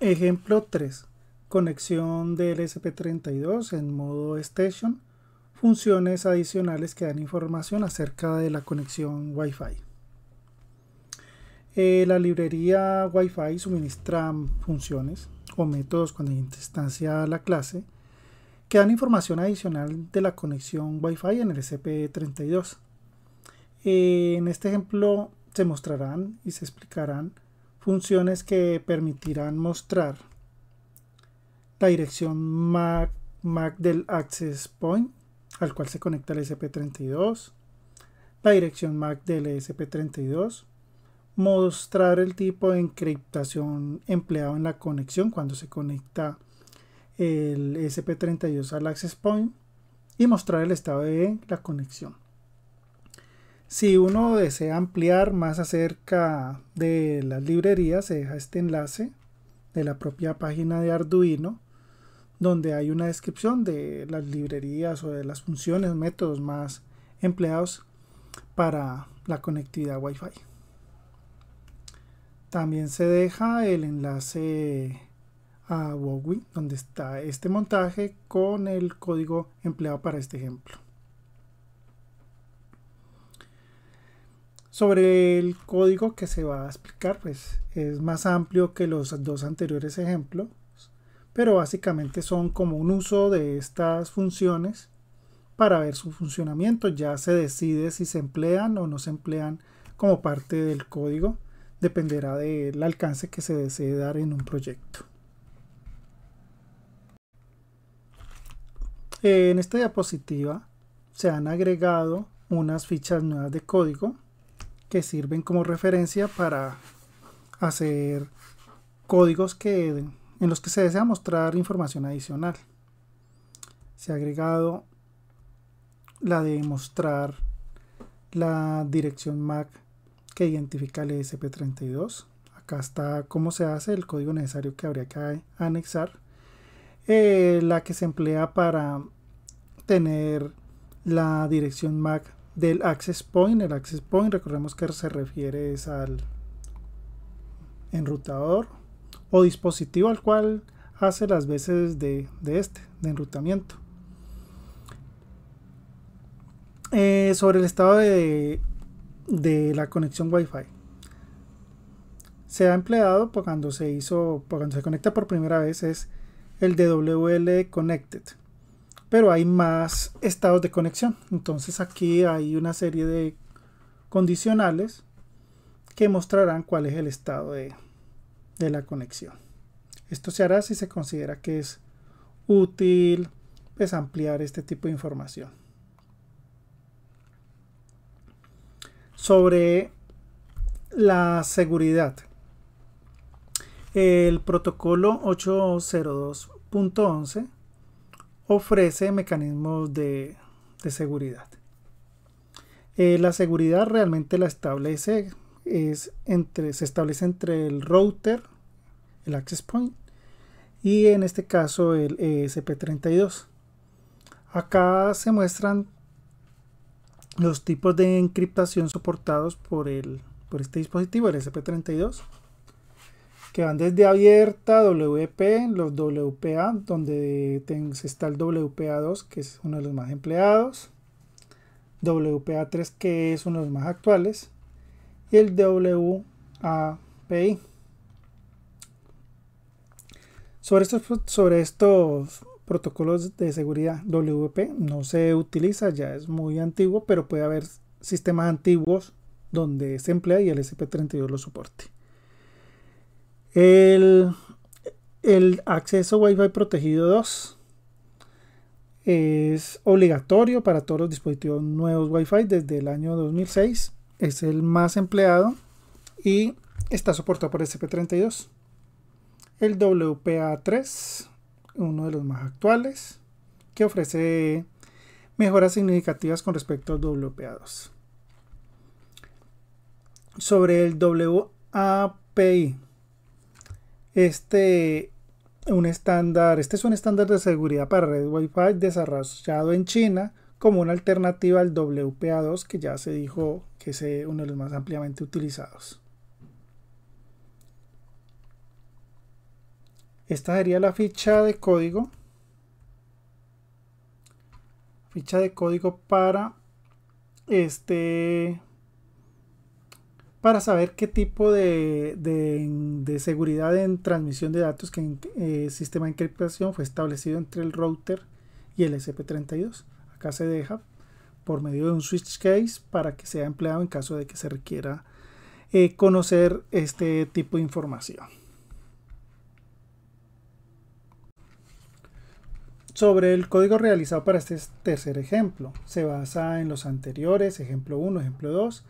Ejemplo 3. Conexión del SP32 en modo Station. Funciones adicionales que dan información acerca de la conexión Wi-Fi. Eh, la librería Wi-Fi suministra funciones o métodos cuando instancia la clase que dan información adicional de la conexión Wi-Fi en el SP32. Eh, en este ejemplo se mostrarán y se explicarán funciones que permitirán mostrar la dirección MAC, del access point al cual se conecta el SP32, la dirección MAC del SP32, mostrar el tipo de encriptación empleado en la conexión cuando se conecta el SP32 al access point y mostrar el estado de la conexión. Si uno desea ampliar más acerca de las librerías, se deja este enlace de la propia página de Arduino, donde hay una descripción de las librerías o de las funciones, métodos más empleados para la conectividad Wi-Fi. También se deja el enlace a Huawei, donde está este montaje con el código empleado para este ejemplo. sobre el código que se va a explicar, pues es más amplio que los dos anteriores ejemplos, pero básicamente son como un uso de estas funciones para ver su funcionamiento. Ya se decide si se emplean o no se emplean como parte del código. Dependerá del alcance que se desee dar en un proyecto. En esta diapositiva se han agregado unas fichas nuevas de código que sirven como referencia para hacer códigos que, en los que se desea mostrar información adicional. Se ha agregado la de mostrar la dirección MAC que identifica el ESP32. Acá está cómo se hace el código necesario que habría que anexar. Eh, la que se emplea para tener la dirección MAC del access point. El access point, recordemos que se refiere es al enrutador o dispositivo al cual hace las veces de, este, de enrutamiento. Eh, sobre el estado de, de la conexión Wi-Fi. Se ha empleado cuando se hizo, cuando se conecta por primera vez, es el DWL Connected pero hay más estados de conexión. Entonces aquí hay una serie de condicionales que mostrarán cuál es el estado de, de la conexión. Esto se hará si se considera que es útil pues, ampliar este tipo de información. Sobre la seguridad. El protocolo 802.11 ofrece mecanismos de, seguridad. Eh, la seguridad realmente la establece, es entre, se establece entre el router, el access point, y en este caso el ESP32. Acá se muestran los tipos de encriptación soportados por, el, por este dispositivo, el e SP32 que van desde abierta, WP, los WPA, donde está el WPA2, que es uno de los más empleados, WPA3, que es uno de los más actuales, y el WAPI. Sobre estos, sobre estos protocolos de seguridad WP no se utiliza, ya es muy antiguo, pero puede haber sistemas antiguos donde se emplea y el SP32 lo soporte. El, acceso Wi-Fi protegido 2 es obligatorio para todos los dispositivos nuevos Wi-Fi desde el año 2006. Es el más empleado y está soportado por SP32. El WPA3, uno de los más actuales, que ofrece mejoras significativas con respecto al WPA2. Sobre el WAPI, este, un estándar, este es un estándar de seguridad para red Wi-Fi desarrollado en China como una alternativa al WPA2 que ya se dijo que es eh, uno de los más ampliamente utilizados. Esta sería la ficha de código. Ficha de código para este para saber qué tipo de, de, seguridad en transmisión de datos que en eh, sistema de encriptación fue establecido entre el router y el SP32. Acá se deja por medio de un switch case para que sea empleado en caso de que se requiera eh, conocer este tipo de información. Sobre el código realizado para este tercer ejemplo, se basa en los anteriores, ejemplo 1, ejemplo 2,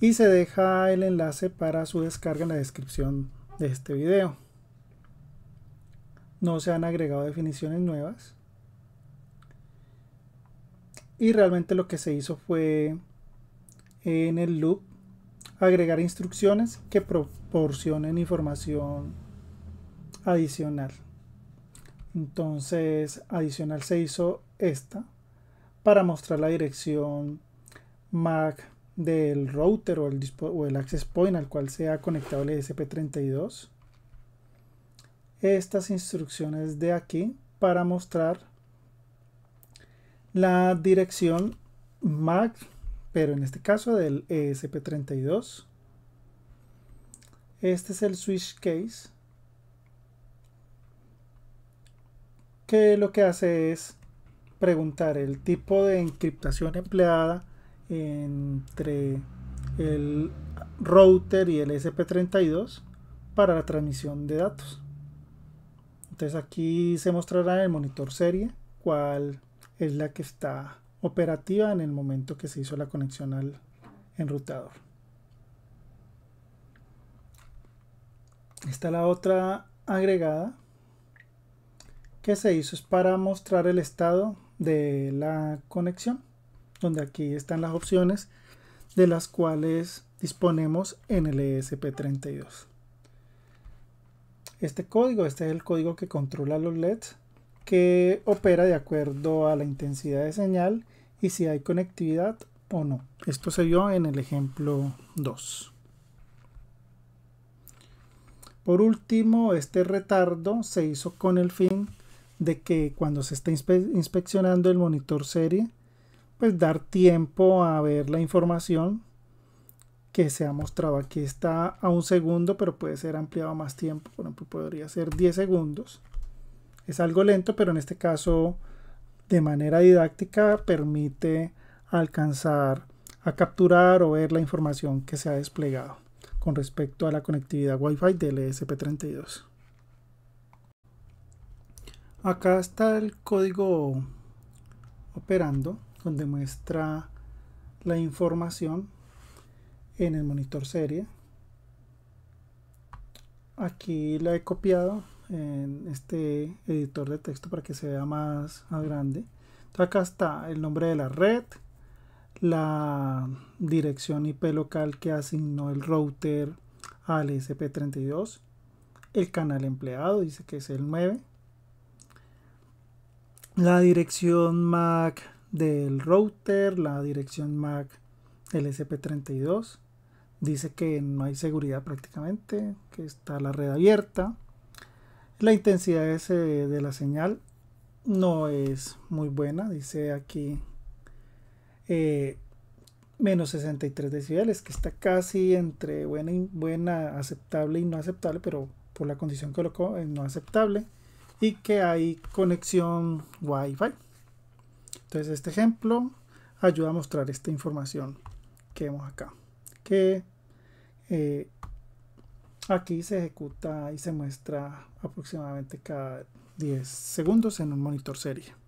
y se deja el enlace para su descarga en la descripción de este video. No se han agregado definiciones nuevas. Y realmente lo que se hizo fue en el loop agregar instrucciones que proporcionen información adicional. Entonces adicional se hizo esta para mostrar la dirección MAC del router o el, o el access point al cual sea conectado el ESP32 estas instrucciones de aquí para mostrar la dirección MAC pero en este caso del ESP32 este es el switch case que lo que hace es preguntar el tipo de encriptación empleada entre el router y el SP32 para la transmisión de datos. Entonces aquí se mostrará el monitor serie, cuál es la que está operativa en el momento que se hizo la conexión al enrutador. Está la otra agregada que se hizo es para mostrar el estado de la conexión donde aquí están las opciones de las cuales disponemos en el ESP32. Este código, este es el código que controla los LEDs, que opera de acuerdo a la intensidad de señal y si hay conectividad o no. Esto se vio en el ejemplo 2. Por último, este retardo se hizo con el fin de que cuando se esté inspeccionando el monitor serie, pues dar tiempo a ver la información que se ha mostrado. Aquí está a un segundo, pero puede ser ampliado más tiempo. Por ejemplo, podría ser 10 segundos. Es algo lento, pero en este caso, de manera didáctica, permite alcanzar a capturar o ver la información que se ha desplegado con respecto a la conectividad Wi-Fi del ESP32. Acá está el código operando donde muestra la información en el monitor serie aquí la he copiado en este editor de texto para que se vea más, grande acá está el nombre de la red la dirección IP local que asignó el router al SP32 el canal empleado dice que es el 9 la dirección MAC del router, la dirección MAC LSP32. Dice que no hay seguridad prácticamente, que está la red abierta. La intensidad de la señal no es muy buena, dice aquí eh, menos 63 decibeles, que está casi entre buena, y buena, aceptable y no aceptable, pero por la condición que colocó es eh, no aceptable y que hay conexión wifi entonces este ejemplo ayuda a mostrar esta información que vemos acá. Que eh, aquí se ejecuta y se muestra aproximadamente cada 10 segundos en un monitor serie.